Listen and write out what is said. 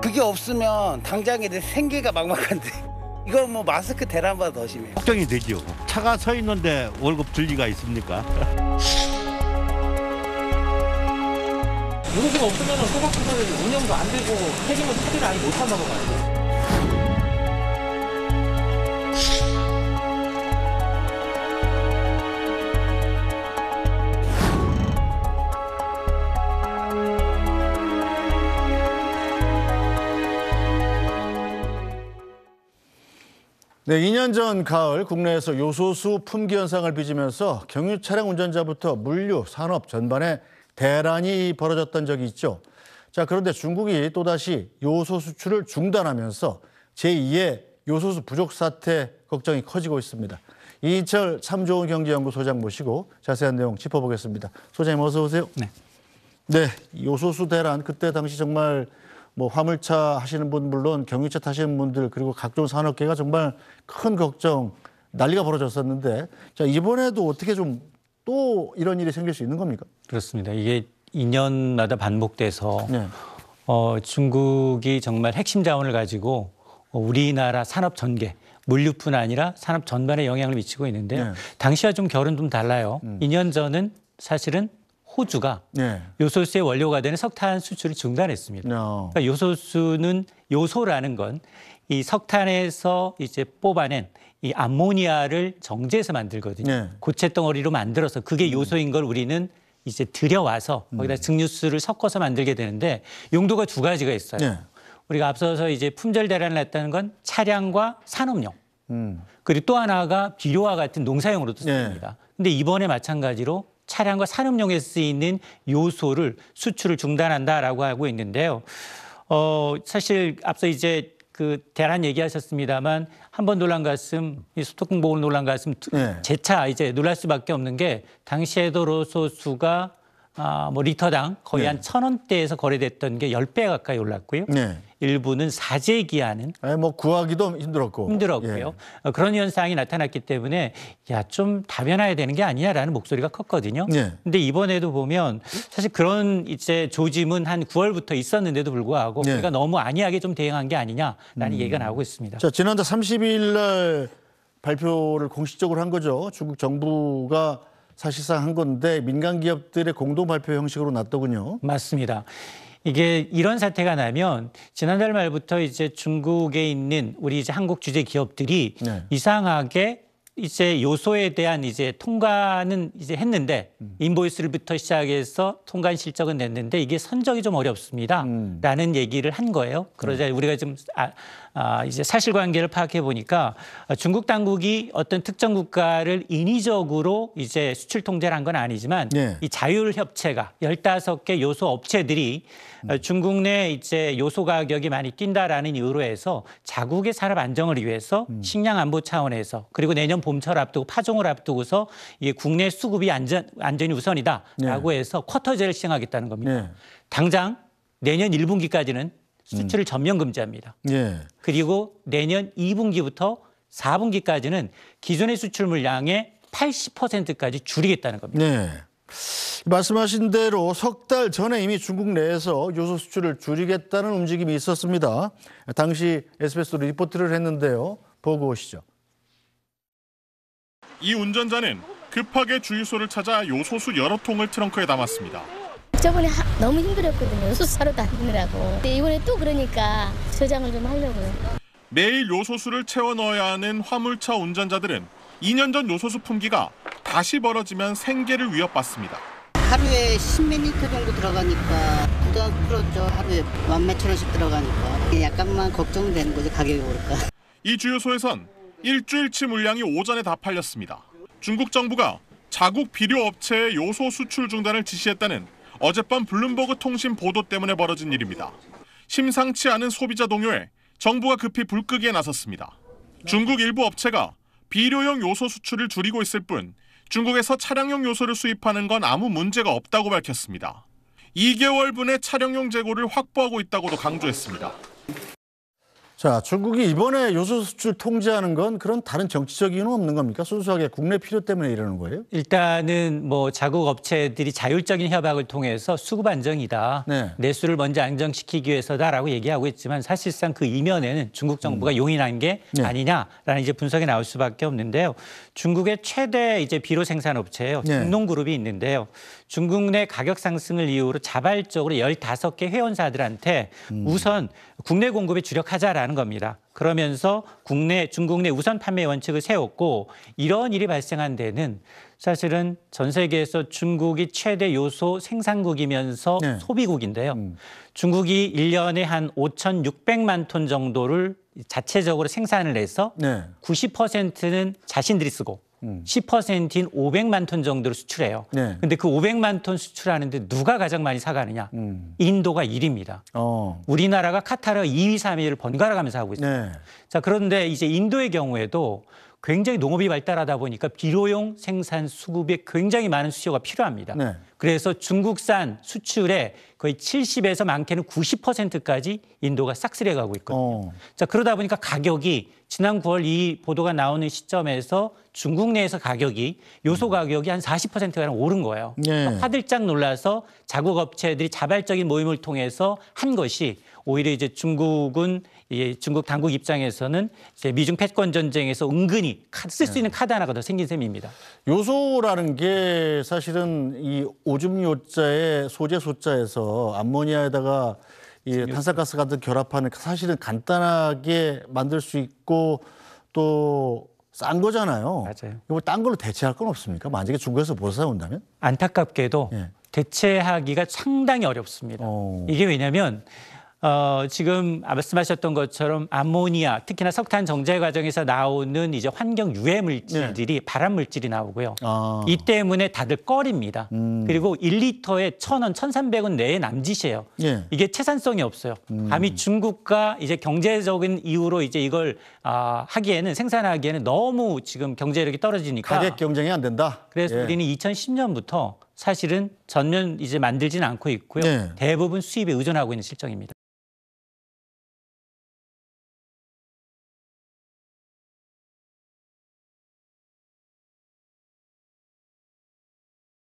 그게 없으면 당장에 내 생계가 막막한데 이건 뭐 마스크 대란보다 더 심해요 걱정이 되죠. 차가 서 있는데 월급 줄 리가 있습니까? 무릎이 없으면 소각시설이 운영도 안 되고 폐기물 처리를 아예 못한다고 봐요. 네, 2년 전 가을 국내에서 요소수 품귀 현상을 빚으면서 경유 차량 운전자부터 물류, 산업 전반에 대란이 벌어졌던 적이 있죠. 자, 그런데 중국이 또다시 요소 수출을 중단하면서 제2의 요소수 부족 사태 걱정이 커지고 있습니다. 이철 참 좋은 경제연구소장 모시고 자세한 내용 짚어보겠습니다. 소장님 어서 오세요. 네. 네, 요소수 대란 그때 당시 정말 뭐 화물차 하시는 분 물론 경유차 타시는 분들 그리고 각종 산업계가 정말 큰 걱정 난리가 벌어졌었는데 자 이번에도 어떻게 좀 또 이런 일이 생길 수 있는 겁니까? 그렇습니다. 이게 2년마다 반복돼서 네. 어, 중국이 정말 핵심 자원을 가지고 우리나라 산업 전개 물류뿐 아니라 산업 전반에 영향을 미치고 있는데 네. 당시와 좀 결은 좀 달라요. 음. 2년 전은 사실은 호주가 네. 요소수의 원료가 되는 석탄 수출을 중단했습니다. n 그러니까 요소수는 요소라는 건 이 석탄에서 이제 뽑아낸 이 암모니아를 정제해서 만들거든요. 네. 예. 고체 덩어리로 만들어서 그게 음. 요소인 걸 우리는 이제 들여와서 음. 거기다 증류수를 섞어서 만들게 되는데 용도가 두 가지가 있어요. 네. 우리가 앞서서 이제 품절 대란을 했다는 건 차량과 산업용 음. 그리고 또 하나가 비료와 같은 농사용으로도 씁니다. 네. 근데 이번에 마찬가지로 차량과 산업용에 쓰이는 요소를 수출을 중단한다라고 하고 있는데요. 어, 사실 앞서 이제 그 대란 얘기하셨습니다만 한 번 놀란 가슴, 이 소통공보를 놀란 가슴 네. 재차 이제 놀랄 수밖에 없는 게 당시에도 로소수가 아, 뭐 리터당 거의 네. 한천 원대에서 거래됐던 게 열 배 가까이 올랐고요. 네. 일부는 사재기하는. 아뭐 구하기도 힘들었고. 힘들었고요. 예. 어, 그런 현상이 나타났기 때문에 야, 좀 다변화해야 되는 게 아니냐라는 목소리가 컸거든요. 그런데 네. 이번에도 보면 사실 그런 이제 조짐은 한 9월부터 있었는데도 불구하고 예. 우리가 너무 안이하게 좀 대응한 게 아니냐라는 음. 얘기가 나오고 있습니다. 자, 지난달 32일 날 발표를 공식적으로 한 거죠. 중국 정부가 사실상 한 건데 민간 기업들의 공동 발표 형식으로 났더군요. 맞습니다. 이게 이런 사태가 나면 지난달 말부터 이제 중국에 있는 우리 이제 한국 주재 기업들이 네. 이상하게 이제 요소에 대한 이제 통과는 이제 했는데 음. 인보이스를부터 시작해서 통관 실적은 냈는데 이게 선정이 좀 어렵습니다라는 음. 얘기를 한 거예요. 그러자 음. 우리가 지금 아, 아, 이제 사실관계를 파악해 보니까 중국 당국이 어떤 특정 국가를 인위적으로 이제 수출 통제를 한 건 아니지만 네. 이 자율 협체가 열다섯 개 요소 업체들이 음. 중국 내 이제 요소 가격이 많이 뛴다라는 이유로 해서 자국의 산업 안정을 위해서 음. 식량 안보 차원에서 그리고 내년 봄철 앞두고 파종을 앞두고서 이 국내 수급이 안전 안전이 우선이다라고 네. 해서 쿼터제를 시행하겠다는 겁니다. 네. 당장 내년 1분기까지는 수출을 음. 전면 금지합니다. 네. 그리고 내년 2분기부터 4분기까지는 기존의 수출물 양의 80%까지 줄이겠다는 겁니다. 네. 말씀하신 대로 석달 전에 이미 중국 내에서 요소 수출을 줄이겠다는 움직임이 있었습니다. 당시 SBS로 리포트를 했는데요. 보고 오시죠. 이 운전자는 급하게 주유소를 찾아 요소수 여러 통을 트렁크에 담았습니다. 저번에 하, 너무 힘들었거든요. 수로 다니느라고. 근데 이번에 또 그러니까 저장을 좀 하려고요. 매일 요소수를 채워 넣어야 하는 화물차 운전자들은 2년 전 요소수 품귀가 다시 벌어지면 생계를 위협받습니다. 하루에 10몇 리터 정도 들어가니까 부담 풀었죠. 하루에 만 몇천 원씩 들어가니까 약간만 걱정되는 거죠. 가격이 오를까. 이 주유소에선 일주일치 물량이 오전에 다 팔렸습니다. 중국 정부가 자국 비료 업체의 요소 수출 중단을 지시했다는 어젯밤 블룸버그 통신 보도 때문에 벌어진 일입니다. 심상치 않은 소비자 동요에 정부가 급히 불끄기에 나섰습니다. 중국 일부 업체가 비료용 요소 수출을 줄이고 있을 뿐 중국에서 차량용 요소를 수입하는 건 아무 문제가 없다고 밝혔습니다. 2개월분의 차량용 재고를 확보하고 있다고도 강조했습니다. 자, 중국이 이번에 요소 수출 통제하는 건 그런 다른 정치적 이유는 없는 겁니까? 순수하게 국내 필요 때문에 이러는 거예요? 일단은 뭐 자국 업체들이 자율적인 협약을 통해서 수급 안정이다. 네. 내수를 먼저 안정시키기 위해서다라고 얘기하고 있지만 사실상 그 이면에는 중국 정부가 음. 용인한 게 네. 아니냐라는 이제 분석이 나올 수밖에 없는데요. 중국의 최대 이제 비료 생산 업체예요. 네. 중농그룹이 있는데요. 중국 내 가격 상승을 이유로 자발적으로 15개 회원사들한테 음. 우선 국내 공급에 주력하자라는 겁니다. 그러면서 국내 중국 내 우선 판매 원칙을 세웠고 이런 일이 발생한 데는 사실은 전 세계에서 중국이 최대 요소 생산국이면서 네. 소비국인데요. 음. 중국이 1년에 한 5,600만 톤 정도를 자체적으로 생산을 해서 네. 90%는 자신들이 쓰고 10%인 500만 톤정도로 수출해요. 네. 근데 그 500만 톤 수출하는데 누가 가장 많이 사가느냐? 음. 인도가 1위입니다. 어. 우리나라가 카타르 2위, 3위를 번갈아 가면서 하고 있어요. 네. 자, 그런데 이제 인도의 경우에도 굉장히 농업이 발달하다 보니까 비료용 생산 수급에 굉장히 많은 수요가 필요합니다. 네. 그래서 중국산 수출의 거의 70에서 많게는 90%까지 인도가 싹쓸이 가고 있거든요. 어. 자, 그러다 보니까 가격이 지난 9월 이 보도가 나오는 시점에서 중국 내에서 가격이 요소 음. 가격이 한 40%가량 오른 거예요. 네. 그러니까 화들짝 놀라서 자국 업체들이 자발적인 모임을 통해서 한 것이 오히려 이제 중국은 이 중국 당국 입장에서는 이제 미중 패권 전쟁에서 은근히 쓸수 네. 있는 카드 하나가 더 생긴 셈입니다. 요소라는 게 사실은 이 오줌 요자의 소재 소자에서 암모니아에다가 이 탄산가스 같은 결합하는 사실은 간단하게 만들 수 있고 또 싼 거잖아요. 맞아요. 이거 딴 걸로 대체할 건 없습니까? 만약에 중국에서 못 사온다면? 안타깝게도 예. 대체하기가 상당히 어렵습니다. 오. 어. 이게 왜냐하면 어, 지금 말씀하셨던 것처럼 암모니아, 특히나 석탄 정제 과정에서 나오는 이제 환경 유해 물질들이 네. 발암 물질이 나오고요. 아. 이 때문에 다들 꺼립니다. 음. 그리고 1리터에 1,000원, 1,300원 내에 남짓이에요. 네. 이게 채산성이 없어요. 음. 감히 중국과 이제 경제적인 이유로 이제 이걸 아, 하기에는 생산하기에는 너무 지금 경제력이 떨어지니까 가격 경쟁이 안 된다. 그래서 예. 우리는 2010년부터 사실은 전면 이제 만들진 않고 있고요. 네. 대부분 수입에 의존하고 있는 실정입니다.